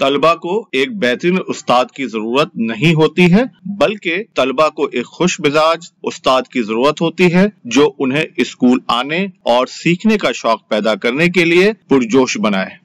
तलबा को एक बेहतरीन उस्ताद की जरूरत नहीं होती है बल्कि तलबा को एक खुश मिजाज उस्ताद की जरूरत होती है जो उन्हें स्कूल आने और सीखने का शौक पैदा करने के लिए पुरजोश बनाए